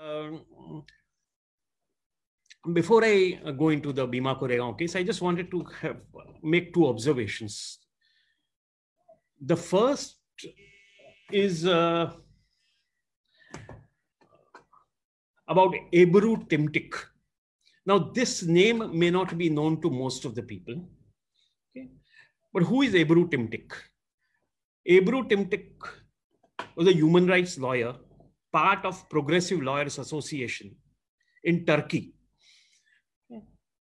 Um, before I go into the Bima Koregaon case, I just wanted to have, make two observations. The first is uh, about Ebru Timtik. Now, this name may not be known to most of the people, okay? but who is Ebru Timtik? Ebru Timtik was a human rights lawyer part of Progressive Lawyers Association in Turkey.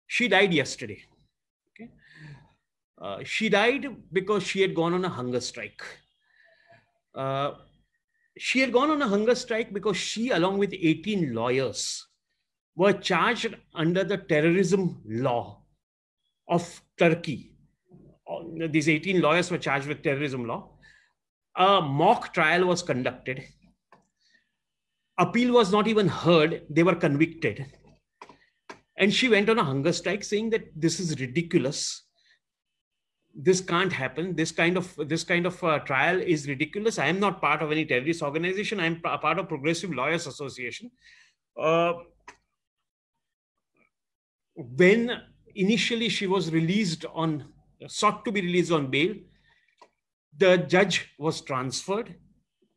She died yesterday. Okay. Uh, she died because she had gone on a hunger strike. Uh, she had gone on a hunger strike because she, along with 18 lawyers, were charged under the terrorism law of Turkey. These 18 lawyers were charged with terrorism law. A mock trial was conducted appeal was not even heard, they were convicted. And she went on a hunger strike saying that this is ridiculous. This can't happen. This kind of this kind of uh, trial is ridiculous. I am not part of any terrorist organization. I am a part of Progressive Lawyers Association. Uh, when initially she was released on sought to be released on bail, the judge was transferred.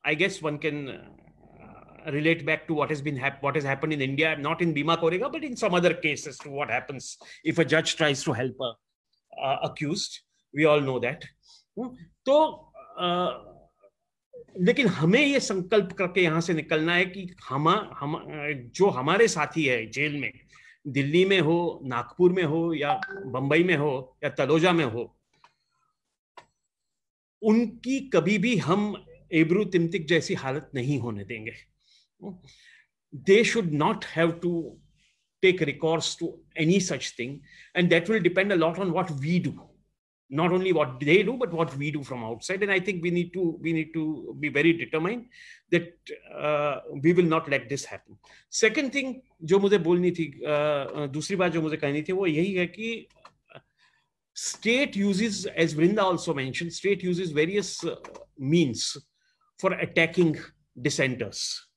I guess one can uh, relate back to what has been hap- what has happened in India, not in Bima Korega, but in some other cases to what happens if a judge tries to help a uh, accused. We all know that. तो लेकिन हमें ये संकल्प करके यहाँ से निकलना है कि हम हम जो हमारे साथी है जेल में दिल्ली में हो नागपुर में हो या बंबई में हो या तलोजा में हो उनकी कभी भी हम एब्रू तिमतिक जैसी हालत नहीं होने देंगे they should not have to take recourse to any such thing. And that will depend a lot on what we do not only what they do but what we do from outside and i think we need to we need to be very determined that uh, we will not let this happen second thing जो मुझे बोलनी थी uh, uh दूसरी बात जो मुझे कहनी थी वो यही है uh, state uses as vrinda also mentioned state uses various uh, means for attacking dissenters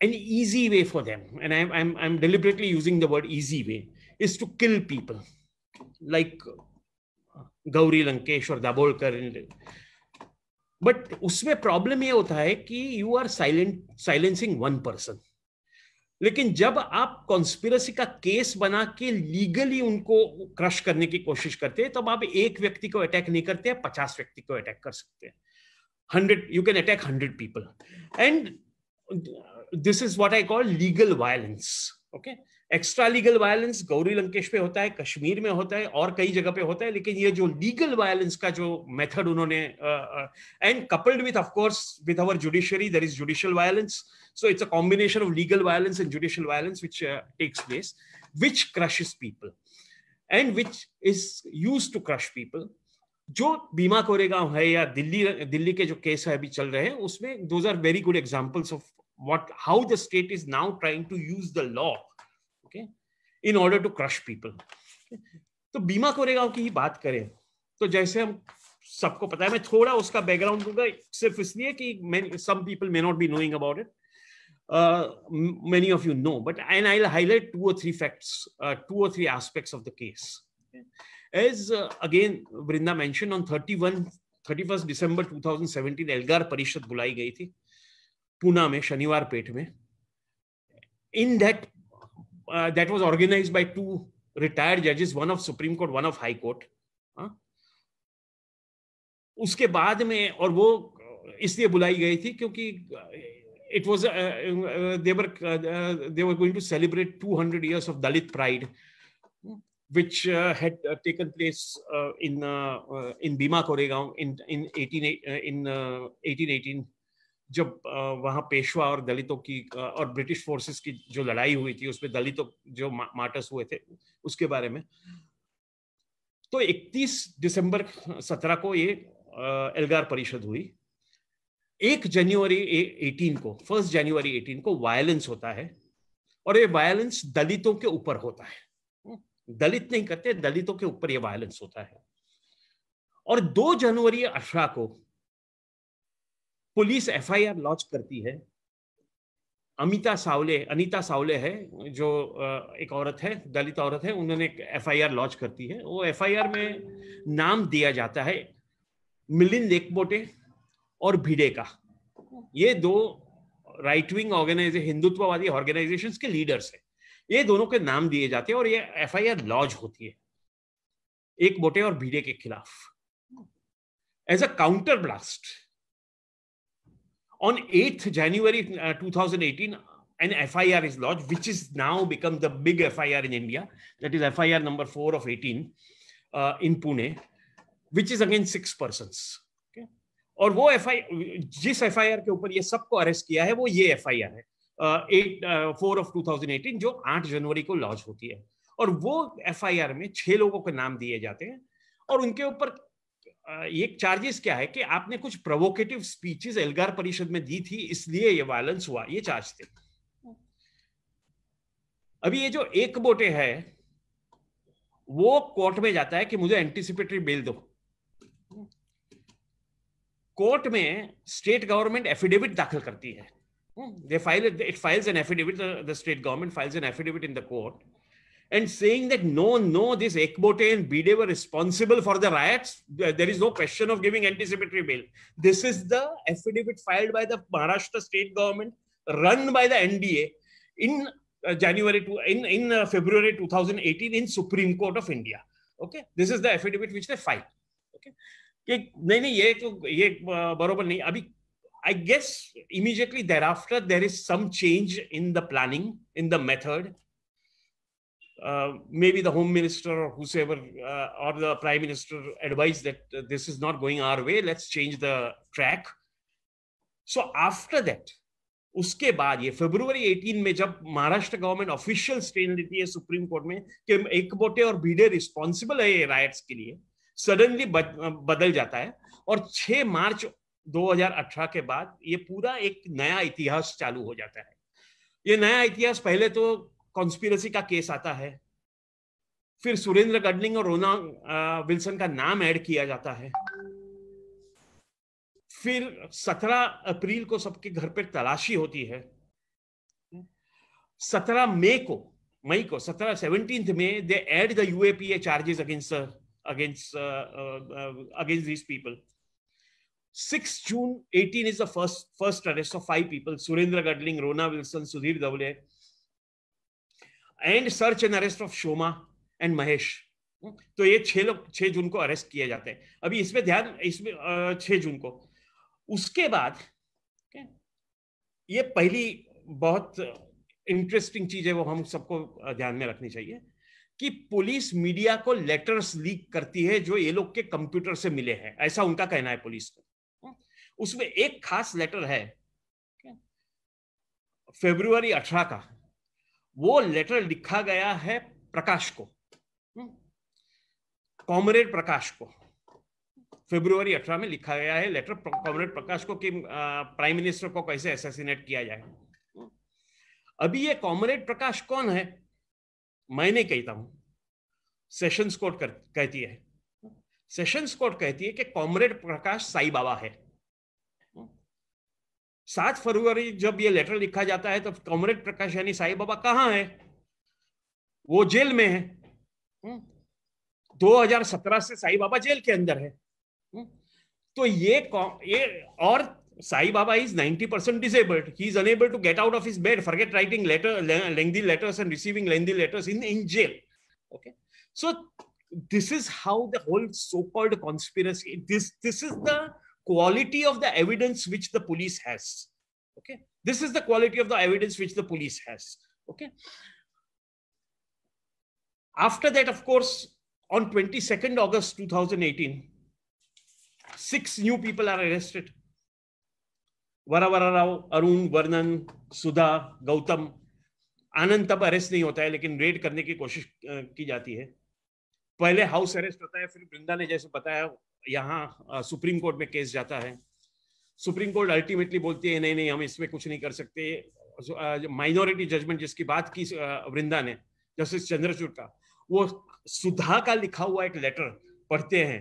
an easy way for them, and I'm, I'm, I'm deliberately using the word easy way, is to kill people like Gauri Lankesh or Dabolkar. But उसमें problem ये होता है कि you are silent silencing one person लेकिन जब आप conspiracy का case बना के लीगली उनको क्रश करने की कोशिश करते हैं तब तो आप एक व्यक्ति को अटैक नहीं करते हैं पचास व्यक्ति को अटैक कर सकते हैं hundred you can attack hundred people and this is what I call legal violence okay extra legal violence Gauri Lankesh पे होता है कश्मीर में होता है और कई जगह पे होता है लेकिन ये जो लीगल वायलेंस का जो मेथड उन्होंने and coupled with of course with our judiciary there is judicial violence so it's a combination of legal violence and judicial violence which takes place which crushes people and which is used to crush people जो बीमा कोरेगांव है या दिल्ली दिल्ली के जो case है अभी चल रहे हैं उसमें those are very good examples of what how the state is now trying to use the law okay in order to crush people तो बीमा कोरेगांव की ही बात करें तो जैसे हम सबको पता है मैं थोड़ा उसका बैकग्राउंड दूंगा सिर्फ इसलिए कि some people may not be knowing about it many of you know but and I highlight two और थ्री फैक्ट्स टू और three aspects of the case as again Vrinda mention on 31 31 December 2017 Elgar Parishad बुलाई गई थी पूना में शनिवार पेठ में in that that was organise by two retired जजेस one of Supreme Court one of high court उसके बाद में और वो uh, इसलिए बुलाई गई थी क्योंकि it was they they were going to celebrate two hundred years of Dalit pride which had taken place in in Bhima Koregaon जब वहाँ पेशवा और दलितों की और ब्रिटिश फोर्सेस की जो लड़ाई हुई थी उसमें दलितों जो मार्टर्स हुए थे उसके बारे में तो 31 दिसंबर 17 को ये एल्गार परिषद हुई एक जनवरी 18 को फर्स्ट जनवरी 18 को वायलेंस होता है और ये वायलेंस दलितों के ऊपर होता है दलित नहीं करते दलितों के ऊपर ये वायलेंस होता है और दो जनवरी अठारह को पुलिस एफआईआर लॉन्च करती है अमिता सावले अनीता सावले है जो एक औरत है दलित औरत है उन्होंने एक एफआईआर लॉन्च करती है वो एफआईआर में नाम दिया जाता है मिलिंद एकबोटे और भिडे का ये दो राइट विंग ऑर्गेनाइजे हिंदुत्ववादी ऑर्गेनाइजेशन के लीडर्स है ये दोनों के नाम दिए जाते हैं और ये एफ लॉन्च होती है एक बोटे और भीड़े के खिलाफ as a counter blast on 8th January uh, 2018, an FIR is lodged, which is now become the big FIR in India. That is FIR number 4 of 18 uh, in Pune, which is against six persons. और वो F I जिस F I are के ऊपर ये सबको arrest किया है वो ये एफ आई आर है एट फोर ऑफ 2018 जो 8 जनवरी को लॉन्च होती है और वो एफ आई आर में छह लोगों के नाम दिए जाते हैं और उनके ऊपर ये चार्जेस क्या है कि आपने कुछ प्रोवोकेटिव स्पीचेस एल्गार परिषद में दी थी इसलिए ये वायलेंस हुआ ये चार्ज थे अभी ये जो एक बोटे है वो कोर्ट में जाता है कि मुझे एंटीसिपेटरी बेल दो कोर्ट में स्टेट गवर्नमेंट एफिडेविट दाखिल करती है they file it files an affidavit the state government files an affidavit in the court and saying that no, no, this Ekbote and Bide were responsible for the riots. There is no question of giving anticipatory bail. This is the affidavit filed by the Maharashtra state government, run by the NDA in uh, January to, in, in uh, February 2018 in Supreme Court of India. Okay, this is the affidavit which they filed. Okay, uh, I guess immediately thereafter there is some change in the planning, in the method, Uh, maybe the home minister or whosoever uh, or the prime minister advised that uh, this is not going our way let's change the track so after that उसके बाद ये फरवरी 18 में जब Maharashtra government official stand लेती है supreme court में कि एक बोटे और भीड़े रिस्पॉन्सिबल है ये रायट्स के लिए सडनली बदल जाता है और 6 मार्च 2018 के बाद ये पूरा एक नया इतिहास चालू हो जाता है ये नया इतिहास पहले तो कॉन्स्पिरसी का केस आता है फिर सुरेंद्र गडलिंग और रोना विल्सन का नाम ऐड किया जाता है फिर 17 अप्रैल को सबके घर पर तलाशी होती है 17 मई को मई को 17 सेवनटीन में they add the UAPA charges against against against these people 6 June 18 is the first first arrest of five people Surendra Gadling Rona Wilson Sudhir Dhawale and search and arrest of Shoma and Mahesh तो ये छह लोग छह जून को अरेस्ट किए जाते हैं अभी इसमें ध्यान इसमें छह जून को उसके बाद ये पहली बहुत इंटरेस्टिंग चीज है वो हम सबको ध्यान में रखनी चाहिए कि पुलिस मीडिया को लेटर्स लीक करती है जो ये लोग के कंप्यूटर से मिले हैं ऐसा उनका कहना है पुलिस को उसमें एक खास लेटर है फेब्रुवरी अठारह का वो लेटर लिखा गया है प्रकाश को हम्म। कॉमरेड प्रकाश को फेब्रुवरी अठारह में लिखा गया है लेटर कॉमरेड प्रकाश को कि प्राइम मिनिस्टर को कैसे एसेसिनेट किया जाए अभी ये कॉमरेड प्रकाश कौन है मैं नहीं कहता हूं सेशंस कोर्ट कहती है सेशंस कोर्ट कहती है कि कॉमरेड प्रकाश साई बाबा है सात फरवरी जब ये लेटर लिखा जाता है तो कॉमरेड प्रकाश यानी साई बाबा कहाँ है वो जेल में है 2017 हम्म। से साई बाबा जेल के अंदर है हम्म। तो ये ये और Sai Baba is 90 percent disabled he is unable to get out of his bed forget writing letter lengthy letters and receiving lengthy letters in in jail okay so this is how the whole so called conspiracy this this is the quality of the evidence which the police has. Okay, this is the quality of the evidence which the police has. Okay. After that, of course, on 22nd August 2018, six new people are arrested. Varavara Rao Arun वर्णन सुधा गौतम आनंद तब arrest नहीं होता है लेकिन red करने की कोशिश की जाती है पहले हाउस अरेस्ट होता है फिर वृंदा ने जैसे बताया यहाँ सुप्रीम कोर्ट में केस जाता है सुप्रीम कोर्ट अल्टीमेटली बोलती है नहीं नहीं हम इसमें कुछ नहीं कर सकते माइनॉरिटी जजमेंट जिसकी बात की वृंदा ने जस्टिस चंद्रचूड़ का वो सुधा का लिखा हुआ एक लेटर पढ़ते हैं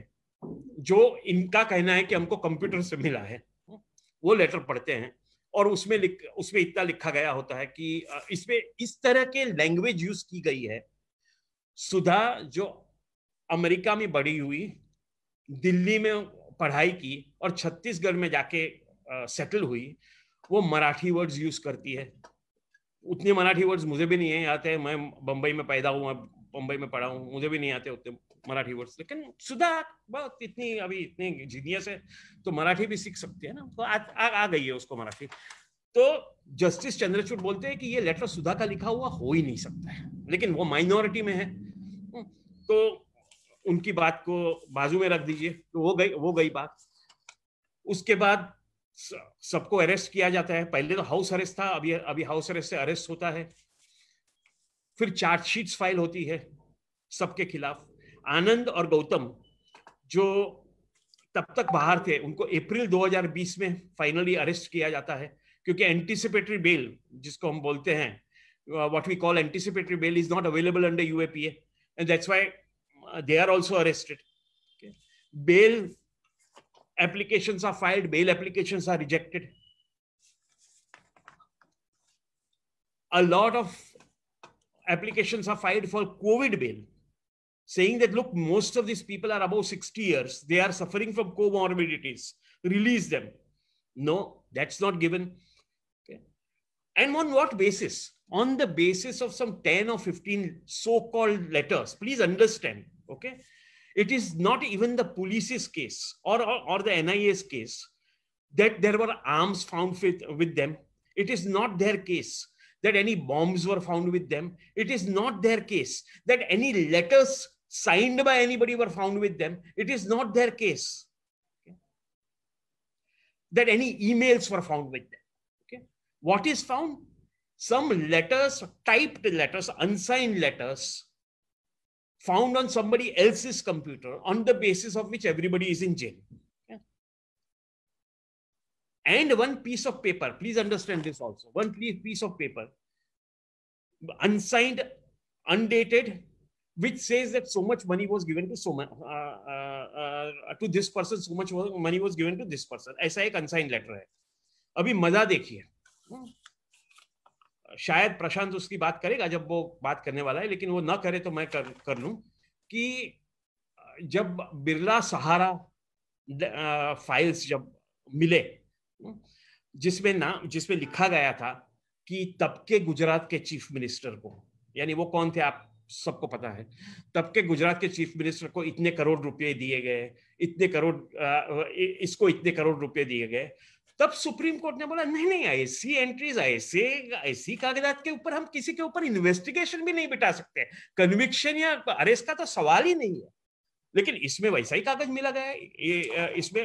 जो इनका कहना है कि हमको कंप्यूटर से मिला है वो लेटर पढ़ते हैं और उसमें लिख उसमें इतना लिखा गया होता है कि इसमें इस तरह के लैंग्वेज यूज की गई है सुधा जो अमेरिका में बड़ी हुई दिल्ली में पढ़ाई की और छत्तीसगढ़ में जाके सेटल हुई वो मराठी वर्ड्स यूज करती है उतने मराठी वर्ड्स मुझे भी नहीं है आते मैं बम्बई में पैदा हुआ बम्बई में पढ़ा हूँ मुझे भी नहीं आते उतने मराठी वर्ड्स लेकिन सुधा बहुत इतनी अभी इतनी जीनियस है तो मराठी भी सीख सकती है ना तो आ, आ, आ गई है उसको मराठी तो जस्टिस चंद्रचूड़ बोलते हैं कि ये लेटर सुधा का लिखा हुआ हो ही नहीं सकता है लेकिन वो माइनॉरिटी में है हम्म, तो उनकी बात को बाजू में रख दीजिए तो वो गई वो गई बात उसके बाद सबको अरेस्ट किया जाता है पहले तो हाउस अरेस्ट था अभी अभी हाउस अरेस्ट से अरेस्ट होता है फिर चार्जशीट्स फाइल होती है सबके खिलाफ आनंद और गौतम जो तब तक बाहर थे उनको अप्रैल 2020 में फाइनली अरेस्ट किया जाता है क्योंकि एंटीसिपेटरी बेल जिसको हम बोलते हैं what we call anticipatory bail is not available under UAPA and that's why Uh, they are also arrested. Okay. Bail applications are filed, bail applications are rejected. A lot of applications are filed for COVID bail, saying that, look, most of these people are above 60 years. They are suffering from comorbidities. Release them. No, that's not given. Okay. And on what basis? On the basis of some 10 or 15 so called letters. Please understand, Okay. It is not even the police's case or, or, or the NIA's case that there were arms found with, with them. It is not their case that any bombs were found with them. It is not their case that any letters signed by anybody were found with them. It is not their case okay? that any emails were found with them. Okay? What is found? Some letters, typed letters, unsigned letters found on somebody else's computer on the basis of which everybody is in jail. Yeah. And one piece of paper, please understand this also, one piece of paper, unsigned, undated, which says that so much money was given to so much, uh, uh, uh, to this person, so much money was given to this person. ऐसा एक unsigned letter है. अभी मजा देखिए. Hmm. शायद प्रशांत उसकी बात करेगा जब वो बात करने वाला है लेकिन वो ना करे तो मैं कर कर लू कि जब बिरला सहारा फाइल्स जब मिले हम्म, जिसमें ना जिसमें लिखा गया था कि तब के गुजरात के चीफ मिनिस्टर को यानी वो कौन थे आप सबको पता है तब के गुजरात के चीफ मिनिस्टर को इतने करोड़ रुपए दिए गए इतने करोड़ इसको इतने करोड़ रुपए दिए गए तब सुप्रीम कोर्ट ने बोला नहीं नहीं ऐसी एंट्रीज ऐसे ऐसी कागजात के ऊपर हम किसी के ऊपर इन्वेस्टिगेशन भी नहीं बिठा सकते कन्विक्शन या अरेस्ट का तो सवाल ही नहीं है लेकिन इसमें वैसा ही कागज मिला गया ये इसमें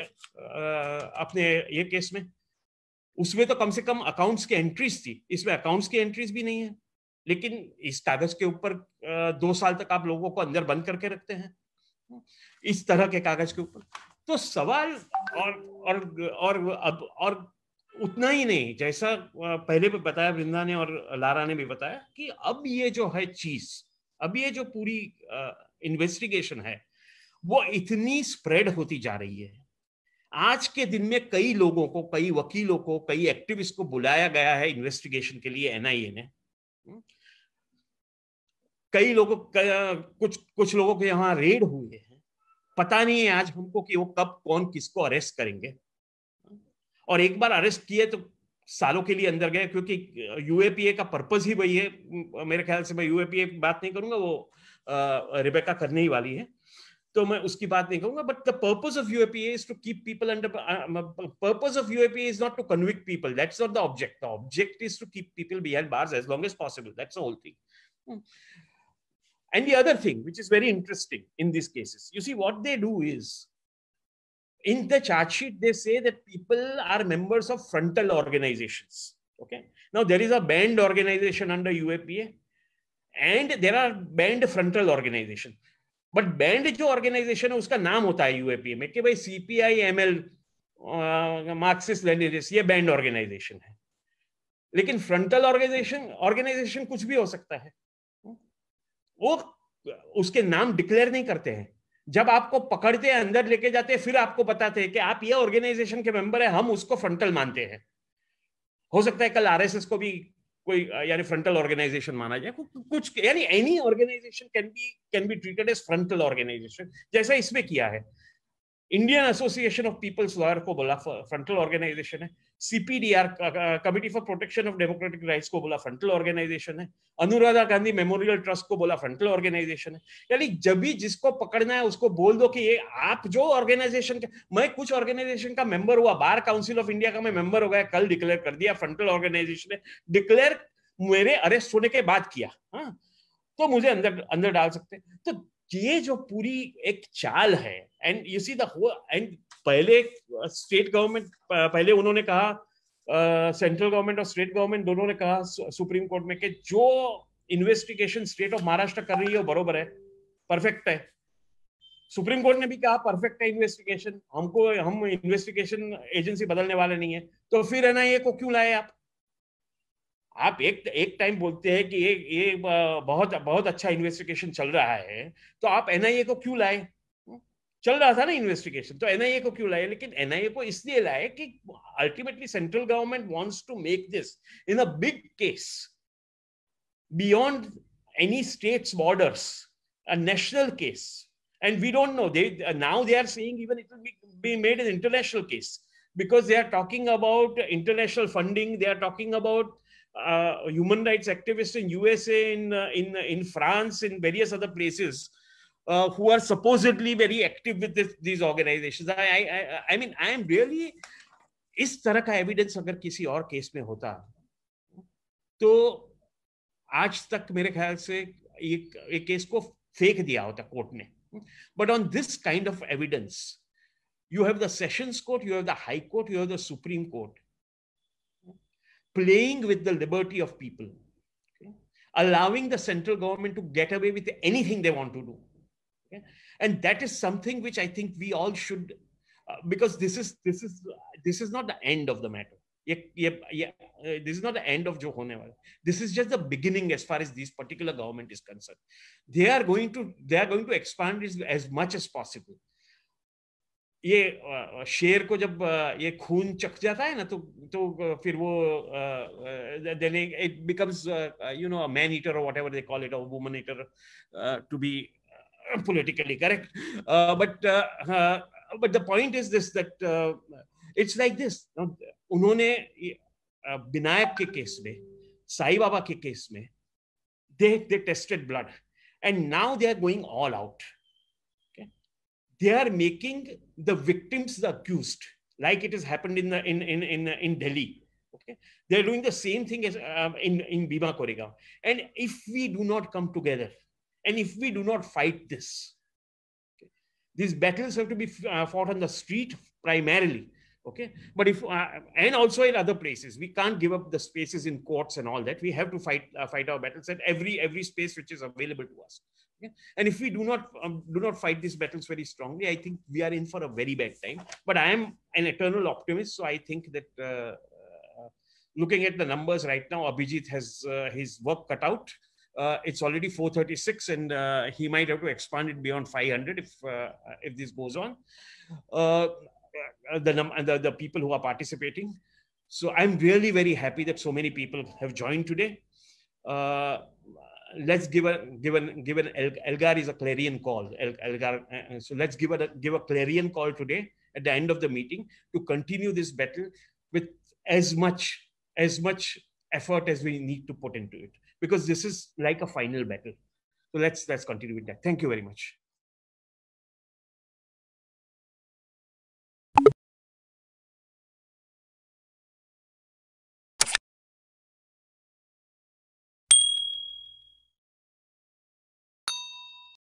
अपने ये केस में उसमें तो कम से कम अकाउंट्स की एंट्रीज थी इसमें अकाउंट्स की एंट्रीज भी नहीं है लेकिन इस कागज के ऊपर दो साल तक आप लोगों को अंदर बंद करके रखते हैं इस तरह के कागज के ऊपर तो सवाल और और और अब और उतना ही नहीं जैसा पहले भी बताया वृंदा ने और लारा ने भी बताया कि अब ये जो है चीज अब ये जो पूरी इन्वेस्टिगेशन है वो इतनी स्प्रेड होती जा रही है आज के दिन में कई लोगों को कई वकीलों को कई एक्टिविस्ट को बुलाया गया है इन्वेस्टिगेशन के लिए एनआईए ने हम्म। कई लोगों कुछ कुछ लोगों के यहाँ रेड हुए हैं पता नहीं है आज हमको कि वो कब कौन किसको अरेस्ट करेंगे और एक बार अरेस्ट किए तो सालों के लिए अंदर गए क्योंकि यूएपीए का पर्पज ही वही है मेरे ख्याल से मैं यूएपीए बात नहीं करूंगा वो रिबेका करने ही वाली है तो मैं उसकी बात नहीं करूंगा but the purpose of UAPA is to keep people under purpose of UAPA is not to convict people that's not the object the object is to keep people behind bars as long as possible that's whole thing And the other thing, which is very interesting in these cases, you see, what they do is in the charge sheet, they say that people are members of frontal organizations. Okay. Now, there is a banned organization under UAPA, and there are banned frontal organizations. But band, जो organization is? उसका नाम होता है UAPA में कि भाई CPI ML Marxist Leninist ये banned organization. है लेकिन फ्रंटल ऑर्गेनाइजेशन ऑर्गेनाइजेशन कुछ भी हो वो उसके नाम डिक्लेयर नहीं करते हैं जब आपको पकड़ते हैं अंदर लेके जाते हैं फिर आपको बताते हैं कि आप ये ऑर्गेनाइजेशन के मेंबर है हम उसको फ्रंटल मानते हैं हो सकता है कल आरएसएस को भी कोई यानी फ्रंटल ऑर्गेनाइजेशन माना जाए कुछ यानी any organisation can be can be treated as frontal organisation जैसा इसमें किया है Indian Association of People's Lawyer को बोला फ्रंटल ऑर्गेनाइजेशन है CPDR Committee for Protection of Democratic Rights को बोला फ्रंटल ऑर्गेनाइजेशन है अनुराधा गांधी मेमोरियल ट्रस्ट को बोला फ्रंटल ऑर्गेनाइजेशन है यानी जब भी जिसको पकड़ना है उसको बोल दो कि ये आप जो ऑर्गेनाइजेशन के मैं कुछ ऑर्गेनाइजेशन का मेंबर हुआ बार काउंसिल ऑफ इंडिया का मैं मेंबर हो गया कल डिक्लेयर कर दिया फ्रंटल ऑर्गेनाइजेशन ने डिक्लेयर मेरे अरेस्ट होने के बाद किया हाँ तो मुझे अंदर अंदर डाल सकते तो ये जो पूरी एक चाल है and you see the and पहले स्टेट uh, गवर्नमेंट uh, पहले उन्होंने कहा सेंट्रल uh, गवर्नमेंट और स्टेट गवर्नमेंट दोनों ने कहा सुप्रीम कोर्ट में कि जो इन्वेस्टिगेशन स्टेट ऑफ महाराष्ट्र कर रही है वो बरोबर है परफेक्ट है सुप्रीम कोर्ट ने भी कहा परफेक्ट है इन्वेस्टिगेशन हमको हम इन्वेस्टिगेशन एजेंसी बदलने वाले नहीं है तो फिर एनआईए को क्यों लाए आप आप एक एक टाइम बोलते हैं कि ये ये बहुत बहुत अच्छा इन्वेस्टिगेशन चल रहा है तो आप एनआईए को क्यों लाए चल रहा था ना इन्वेस्टिगेशन तो एनआईए को क्यों लाए लेकिन एनआईए को इसलिए लाए कि ultimately central government wants to make this in a big case beyond any states borders a national case and we don't know they now they are saying even it be made in international case international case because they are talking about international funding they are talking about uh, human rights activists in USA, in uh, in in France, in various other places, uh, who are supposedly very active with this, these organizations. I, I I I mean I am really इस तरह का evidence अगर किसी और case में होता तो आज तक मेरे ख्याल से ये केस को फेंक दिया होता कोर्ट ने but on this kind of evidence you have the sessions court you have the high court you have the Supreme Court playing with the liberty of people, allowing the central government to get away with anything they want to do. And that is something which I think we all should, uh, because this is this is this is not the end of the matter. Yeah, yeah, yeah. Uh, this is not the end of Johonewal. This is just the beginning as far as this particular government is concerned. They are going to they are going to expand as much as possible. ये शेर को जब ये खून चख जाता है ना तो तो फिर वो then it becomes you know man eater और व्हाटएवर दे कॉल इट और woman eater to be politically correct but but the point is this that it's like this उन्होंने विनायक के केस में साई बाबा के केस में they they tested blood and now they are going all out they are making the victims the accused, like it has happened in the, in in in, in Delhi. Okay, they are doing the same thing as uh, in in Bima Koregam. And if we do not come together, and if we do not fight this, okay, these battles have to be uh, fought on the street primarily. Okay, but if uh, and also in other places, we can't give up the spaces in courts and all that. We have to fight uh, fight our battles at every every space which is available to us. And if we do not um, do not fight these battles very strongly, I think we are in for a very bad time. But I am an eternal optimist, so I think that uh, uh looking at the numbers right now, Abhijit has uh, his work cut out. Uh, it's already 436, and uh, he might have to expand it beyond 500 if uh, uh, if this goes on. the, num- the the people who are participating. So I'm really very happy that so many people have joined today let's give a given given Elgar is a clarion call. Elgar, uh, uh, so let's give a give a clarion call today at the end of the meeting to continue this battle with as much as much effort as we need to put into it because this is like a final battle. So let's let's continue with that. Thank you very much.